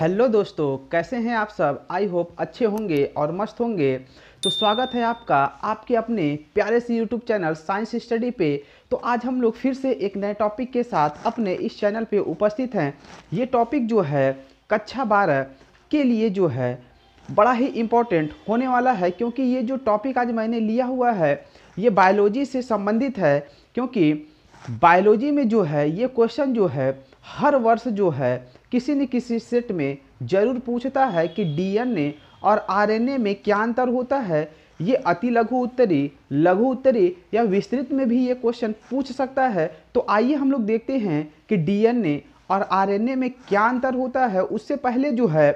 hello दोस्तों कैसे हैं आप सब आई होप अच्छे होंगे और मस्त होंगे तो स्वागत है आपका आपके अपने प्यारे से यूट्यूब चैनल साइंस स्टडी पे तो आज हम लोग फिर से एक नए टॉपिक के साथ अपने इस चैनल पे उपस्थित हैं ये टॉपिक जो है कक्षा बारह के लिए जो है बड़ा ही इम्पोर्टेंट होने वाला है क्योंकि ये जो टॉपिक आज मैंने लिया हुआ है ये बायोलॉजी से संबंधित है क्योंकि बायोलॉजी में जो है ये क्वेश्चन जो है हर वर्ष जो है किसी न किसी सेट में जरूर पूछता है कि डीएनए और आरएनए में क्या अंतर होता है ये अति लघु उत्तरी लघु उत्तरी या विस्तृत में भी ये क्वेश्चन पूछ सकता है तो आइए हम लोग देखते हैं कि डीएनए और आरएनए में क्या अंतर होता है उससे पहले जो है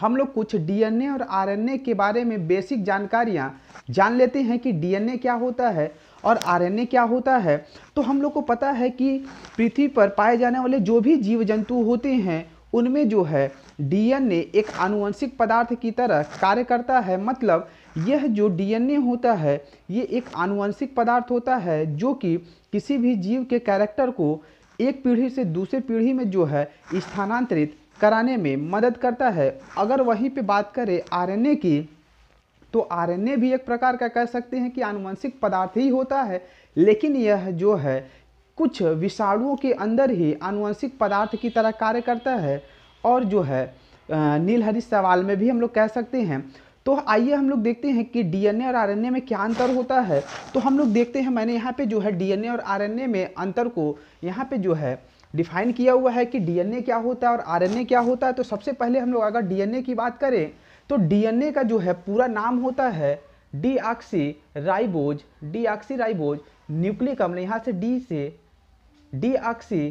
हम लोग कुछ डीएनए और आरएनए के बारे में बेसिक जानकारियाँ जान लेते हैं कि डीएनए क्या होता है और आरएनए क्या होता है तो हम लोग को पता है कि पृथ्वी पर पाए जाने वाले जो भी जीव जंतु होते हैं उनमें जो है डीएनए एक आनुवंशिक पदार्थ की तरह कार्य करता है मतलब यह जो डीएनए होता है ये एक आनुवंशिक पदार्थ होता है जो कि किसी भी जीव के कैरेक्टर को एक पीढ़ी से दूसरे पीढ़ी में जो है स्थानांतरित कराने में मदद करता है अगर वहीं पे बात करें आरएनए की तो आरएनए भी एक प्रकार का कह सकते हैं कि आनुवंशिक पदार्थ ही होता है लेकिन यह जो है कुछ विषाणुओं के अंदर ही आनुवंशिक पदार्थ की तरह कार्य करता है और जो है नीलहरी सवाल में भी हम लोग कह सकते हैं तो आइए हम लोग देखते हैं कि डीएनए और आरएनए में क्या अंतर होता है तो हम लोग देखते हैं मैंने यहाँ पे जो है डीएनए और आरएनए में अंतर को यहाँ पे जो है डिफाइन किया हुआ है कि डीएनए क्या होता है और आरएनए क्या होता है तो सबसे पहले हम लोग अगर डीएनए की बात करें तो डीएनए का जो है पूरा नाम होता है deoxyribose deoxyribose nucleic अम्ल यहाँ से डी से डी आक्सी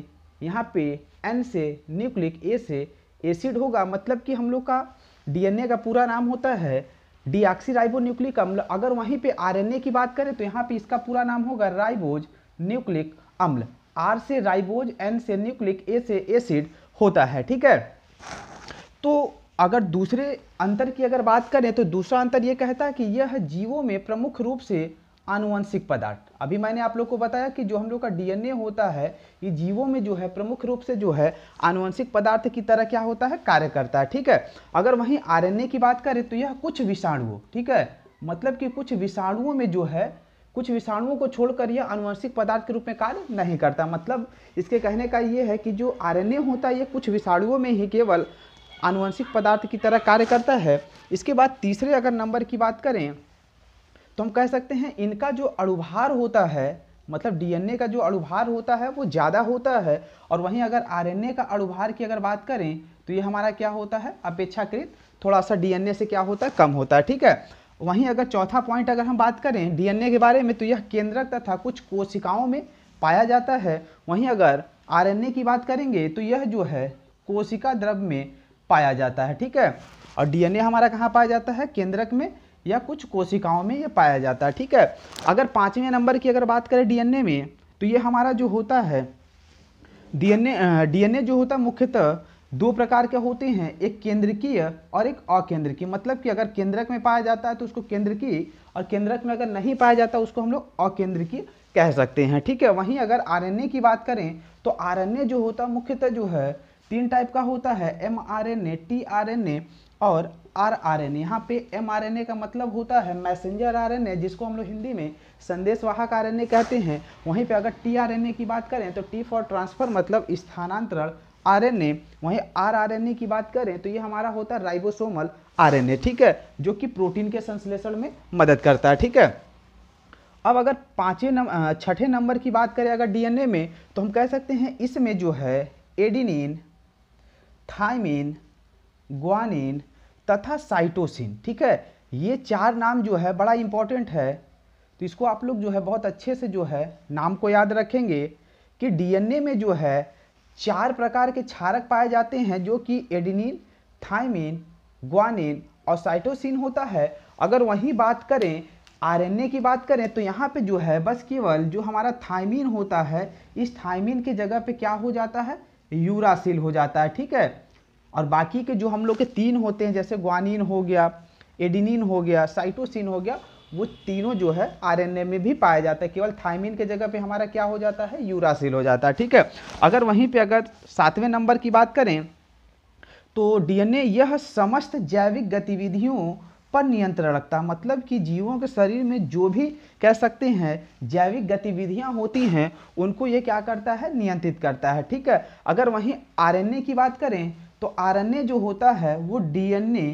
यहाँ पे एन से न्यूक्लिक ए से एसिड होगा मतलब कि हम लोग का डीएनए का पूरा नाम होता है राइबो न्यूक्लिक अम्ल अगर वहीं पे आरएनए की बात करें तो यहाँ पे इसका पूरा नाम होगा राइबोज न्यूक्लिक अम्ल आर से राइबोज एन से न्यूक्लिक ए से एसिड होता है ठीक है तो अगर दूसरे अंतर की अगर बात करें तो दूसरा अंतर यह कहता है कि यह जीवों में प्रमुख रूप से आनुवंशिक पदार्थ अभी मैंने आप लोग को बताया कि जो हम लोग का डीएनए होता है ये जीवों में जो है प्रमुख रूप से जो है आनुवंशिक पदार्थ की तरह क्या होता है कार्य करता है ठीक है अगर वहीं आरएनए की बात करें तो यह कुछ विषाणुओं ठीक है मतलब कि कुछ विषाणुओं में जो है कुछ विषाणुओं को छोड़कर यह अनुवंशिक पदार्थ के रूप में कार्य नहीं करता मतलब इसके कहने का ये है कि जो आरएनए होता है ये कुछ विषाणुओं में ही केवल अनुवंशिक पदार्थ की तरह कार्य करता है इसके बाद तीसरे अगर नंबर की बात करें तो हम कह सकते हैं इनका जो अड़ुभार होता है मतलब डीएनए का जो अड़ुभार होता है वो ज़्यादा होता है और वहीं अगर आरएनए का अड़ुभार की अगर बात करें तो ये हमारा क्या होता है अपेक्षाकृत थोड़ा सा डीएनए से क्या होता है कम होता है ठीक है वहीं अगर चौथा पॉइंट अगर हम बात करें डीएनए के बारे में तो यह केंद्रक तथा कुछ कोशिकाओं में पाया जाता है वहीं अगर आरएनए की बात करेंगे तो यह जो है कोशिका द्रव में पाया जाता है ठीक है और डीएनए हमारा कहाँ पाया जाता है केंद्रक में या कुछ कोशिकाओं में यह पाया जाता है ठीक है अगर पाँचवें नंबर की अगर बात करें डी में तो ये हमारा जो होता है डी एन जो होता है मुख्यतः दो प्रकार के होते हैं एक केंद्रकीय और एक अकेंद्रकीय मतलब कि अगर केंद्रक में पाया जाता है तो उसको केंद्रकीय और केंद्रक में अगर नहीं पाया जाता उसको हम लोग अकेंद्रकीय कह सकते हैं ठीक है वहीं अगर आर की बात करें तो आर जो होता है मुख्यतः जो है तीन टाइप का होता है m R N A T R N A और आर आर एन यहाँ पे एम आर एन ए का मतलब होता है मैसेंजर आर एन ए जिसको हम लोग हिंदी में संदेशवाहक आर एन ए कहते हैं वहीं पे अगर टी आर एन ए की बात करें तो टी फॉर ट्रांसफ़र मतलब स्थानांतरण आरएनए वहीं आरआरएनए की बात करें तो ये हमारा होता है राइबोसोमल आरएनए ठीक है जो कि प्रोटीन के संश्लेषण में मदद करता है ठीक है अब अगर पाँचे नंबर छठे नंबर की बात करें अगर डीएनए में तो हम कह सकते हैं इसमें जो है एडिनिन थाइमिन ग्वानिन तथा साइटोसिन ठीक है ये चार नाम जो है बड़ा इंपॉर्टेंट है तो इसको आप लोग जो है बहुत अच्छे से जो है नाम को याद रखेंगे कि डीएनए में जो है चार प्रकार के क्षारक पाए जाते हैं जो कि एडिनिन थाइमिन ग्वानिन और साइटोसिन होता है अगर वहीं बात करें आरएनए की बात करें तो यहाँ पे जो है बस केवल जो हमारा थाइमिन होता है इस थाइमिन के जगह पे क्या हो जाता है यूरासिल हो जाता है ठीक है और बाकी के जो हम लोग के तीन होते हैं जैसे ग्वानिन हो गया एडिनिन हो गया साइटोसिन हो गया वो तीनों जो है आरएनए में भी पाया जाता है केवल थायमिन के जगह पे हमारा क्या हो जाता है यूरासिल हो जाता है ठीक है अगर वहीं पे अगर सातवें नंबर की बात करें तो डीएनए यह समस्त जैविक गतिविधियों पर नियंत्रण रखता है मतलब कि जीवों के शरीर में जो भी कह सकते हैं जैविक गतिविधियां होती हैं उनको ये क्या करता है नियंत्रित करता है ठीक है अगर वहीं आरएनए की बात करें तो आरएनए जो होता है वो डीएनए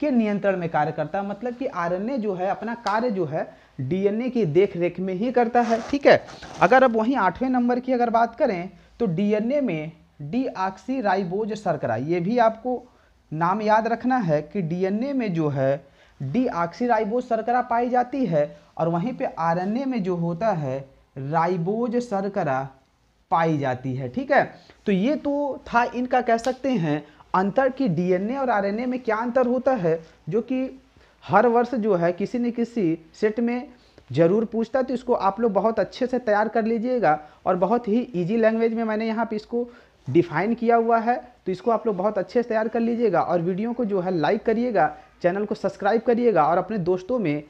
के नियंत्रण में कार्य करता है मतलब कि आरएनए जो है अपना कार्य जो है डीएनए की देखरेख में ही करता है ठीक है अगर अब वहीं आठवें नंबर की अगर बात करें तो डीएनए में डी आक्सी राइबोज सरकरा ये भी आपको नाम याद रखना है कि डीएनए में जो है डी आक्सी राइबोज सरकरा पाई जाती है और वहीं पे आरएनए में जो होता है राइबोज सरकरा पाई जाती है ठीक है तो ये तो था इनका कह सकते हैं अंतर कि डीएनए और आरएनए में क्या अंतर होता है जो कि हर वर्ष जो है किसी न किसी सेट में जरूर पूछता तो इसको आप लोग बहुत अच्छे से तैयार कर लीजिएगा और बहुत ही ईजी लैंग्वेज में मैंने यहाँ पर इसको डिफाइन किया हुआ है तो इसको आप लोग बहुत अच्छे से तैयार कर लीजिएगा और वीडियो को जो है लाइक करिएगा चैनल को सब्सक्राइब करिएगा और अपने दोस्तों में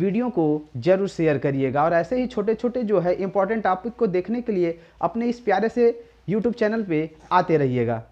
वीडियो को जरूर शेयर करिएगा और ऐसे ही छोटे छोटे जो है इंपॉर्टेंट टॉपिक को देखने के लिए अपने इस प्यारे से यूट्यूब चैनल पर आते रहिएगा